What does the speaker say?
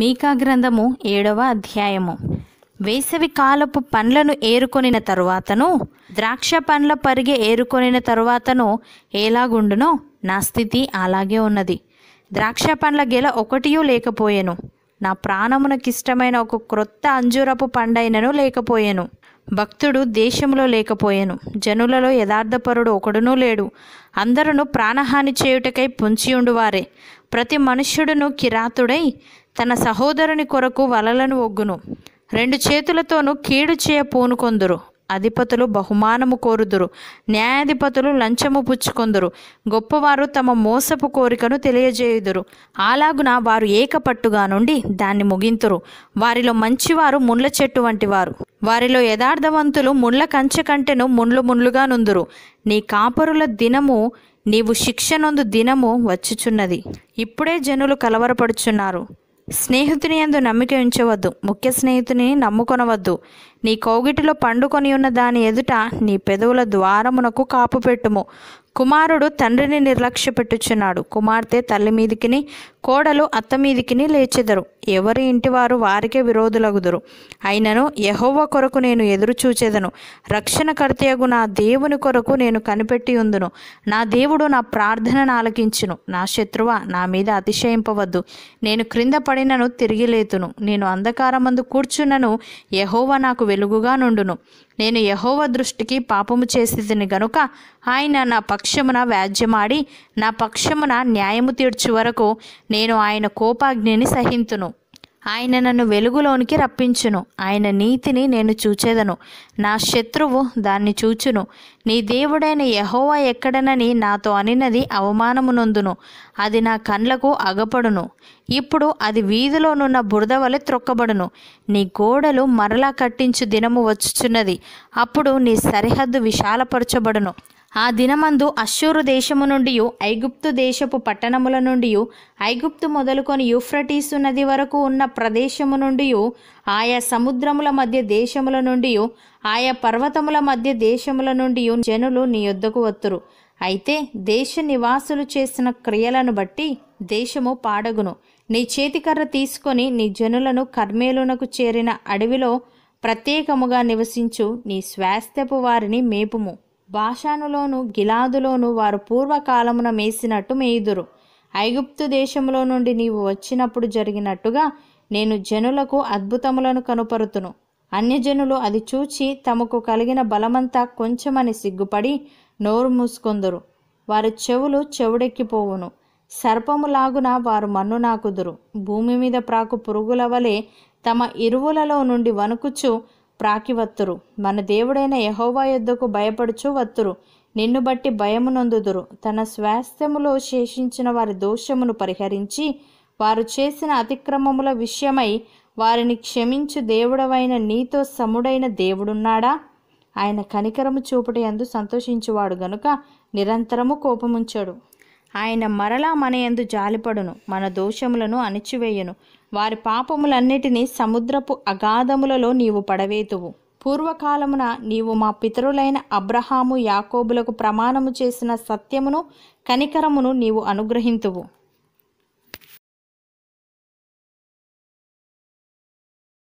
మీకా గ్రంథము ఏడవ అధ్యాయము వేసవి కాలపు పండ్లను ఏరుకొనిన తరువాతను ద్రాక్ష పండ్ల పరిగె ఏరుకొనిన తరువాతను ఎలాగుండునో నా స్థితి అలాగే ఉన్నది ద్రాక్ష పండ్ల గెల ఒకటియూ లేకపోయెను నా ప్రాణమునకిష్టమైన ఒక క్రొత్త అంజూరపు పండైనను లేకపోయెను భక్తుడు దేశంలో లేకపోయాను జనులలో యథార్థపరుడు ఒకడునూ లేడు అందరూ ప్రాణహాని చేయుటకై పొంచి ఉండువారే ప్రతి మనుష్యుడును కిరాతుడై తన సహోదరుని కొరకు వలలను ఒగ్గును రెండు చేతులతోనూ కీడు చేయ పూనుకొందురు అధిపతులు బహుమానము కోరుదురు న్యాయాధిపతులు లంచము పుచ్చుకొందురు గొప్పవారు తమ మోసపు కోరికను తెలియజేయుదురు అలాగున వారు ఏకపట్టుగా నుండి దాన్ని ముగింతురు వారిలో మంచివారు ముళ్ళ చెట్టు వంటి వారు వారిలో యథార్థవంతులు ముళ్ళ కంచె కంటెను ముండ్లు ముండ్లుగా నుందురు నీ కాపరుల దినము నీవు శిక్షనందు దినము వచ్చుచున్నది ఇప్పుడే జనులు కలవరపడుచున్నారు స్నేహితుని ఎందు నమ్మిక ఉంచవద్దు ముఖ్య స్నేహితుని నమ్ముకొనవద్దు నీ కోగిటిలో పండుకొని ఉన్న దాని ఎదుట నీ పెదవుల ద్వారమునకు కాపు పెట్టుము కుమారుడు తండ్రిని నిర్లక్ష్యపెట్టుచున్నాడు కుమార్తె తల్లి మీదికిని కోడలు అత్త మీదికిని లేచెదరు ఎవరి ఇంటివారు వారికే విరోధులగుదురు అయినను యహోవ కొరకు నేను ఎదురు చూచేదను రక్షణకర్తయగు నా దేవుని కొరకు నేను కనిపెట్టి ఉందును నా దేవుడు నా ప్రార్థన ఆలకించును నా శత్రువ నా మీద అతిశయింపవద్దు నేను క్రింద పడినను తిరిగి లేతును నేను అంధకారమందు కూర్చున్నను యహోవ నాకు వెలుగుగా నుండును నేను యహోవ దృష్టికి పాపము చేసేదిని గనుక ఆయన నా పక్ష పక్షమున వ్యాజ్యమాడి నా పక్షమున న్యాయము తీర్చు వరకు నేను ఆయన కోపాగ్నిని సహింతును ఆయన నన్ను వెలుగులోనికి రప్పించును ఆయన నీతిని నేను చూచేదను నా శత్రువు దాన్ని చూచును నీ దేవుడైన యహోవా ఎక్కడనని నాతో అనినది అవమానమునందును అది నా కండ్లకు అగపడును ఇప్పుడు అది వీధిలోనున్న బురద వలె త్రొక్కబడును నీ గోడలు మరలా కట్టించు దినము వచ్చుచున్నది అప్పుడు నీ సరిహద్దు విశాలపరచబడును ఆ దినమందు అశ్షూరు దేశము నుండి ఐగుప్తు దేశపు పట్టణముల నుండి ఐగుప్తు మొదలుకొని యూఫ్రటీసు నది వరకు ఉన్న ప్రదేశము నుండి ఆయా సముద్రముల మధ్య దేశముల నుండి ఆయా పర్వతముల మధ్య దేశముల నుండి జనులు నీ యొద్దకు వత్తురు అయితే దేశ నివాసులు చేసిన క్రియలను బట్టి దేశము పాడగును నీ చేతికర్ర తీసుకొని నీ జనులను కర్మేలునకు చేరిన అడవిలో ప్రత్యేకముగా నివసించు నీ స్వాస్థ్యపు వారిని మేపుము బాషానులోను గిలాదులోను వారు పూర్వకాలమున మేసినట్టు మేయుదురు ఐగుప్తు దేశంలో నుండి నీవు వచ్చినప్పుడు జరిగినట్టుగా నేను జనులకు అద్భుతములను కనుపరుతును అన్యజనులు అది చూచి తమకు కలిగిన బలమంతా కొంచెమని సిగ్గుపడి నోరు మూసుకొందురు వారి చెవులు చెవుడెక్కిపోవును సర్పములాగున వారు మన్ను నాకుదురు భూమి మీద ప్రాకు పురుగుల వలె తమ ఇరువులలో నుండి వణుకుచు ప్రాకివత్తురు మన దేవుడైన యహోవా యొద్దకు భయపడుచు వత్తురు నిన్ను బట్టి భయమునందుదురు తన స్వాస్థ్యములో శేషించిన వారి దోషమును పరిహరించి వారు చేసిన అతిక్రమముల విషయమై వారిని క్షమించు దేవుడవైన నీతో సముడైన దేవుడున్నాడా ఆయన కనికరము చూపటి అందు సంతోషించువాడు గనుక నిరంతరము కోపముంచాడు ఆయన మరలా మన ఎందు జాలిపడును మన దోషములను అణిచివేయును వారి పాపములన్నిటినీ సముద్రపు అగాధములలో నీవు పడవేతువు పూర్వకాలమున నీవు మా పితరులైన అబ్రహాము యాకోబులకు ప్రమాణము చేసిన సత్యమును కనికరమును నీవు అనుగ్రహింతువు